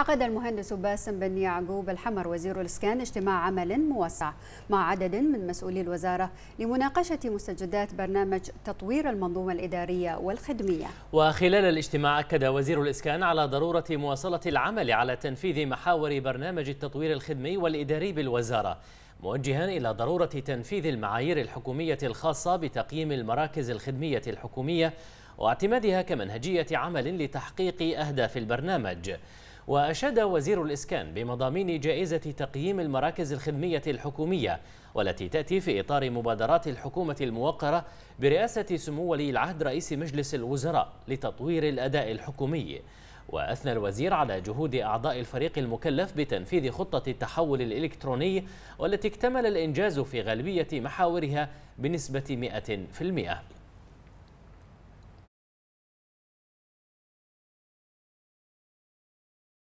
عقد المهندس باسم بن يعقوب الحمر وزير الإسكان اجتماع عمل موسع مع عدد من مسؤولي الوزارة لمناقشة مستجدات برنامج تطوير المنظومة الإدارية والخدمية وخلال الاجتماع أكد وزير الإسكان على ضرورة مواصلة العمل على تنفيذ محاور برنامج التطوير الخدمي والإداري بالوزارة موجها إلى ضرورة تنفيذ المعايير الحكومية الخاصة بتقييم المراكز الخدمية الحكومية واعتمادها كمنهجية عمل لتحقيق أهداف البرنامج وأشاد وزير الإسكان بمضامين جائزة تقييم المراكز الخدمية الحكومية والتي تأتي في إطار مبادرات الحكومة الموقرة برئاسة سمو ولي العهد رئيس مجلس الوزراء لتطوير الأداء الحكومي وأثنى الوزير على جهود أعضاء الفريق المكلف بتنفيذ خطة التحول الإلكتروني والتي اكتمل الإنجاز في غالبية محاورها بنسبة 100%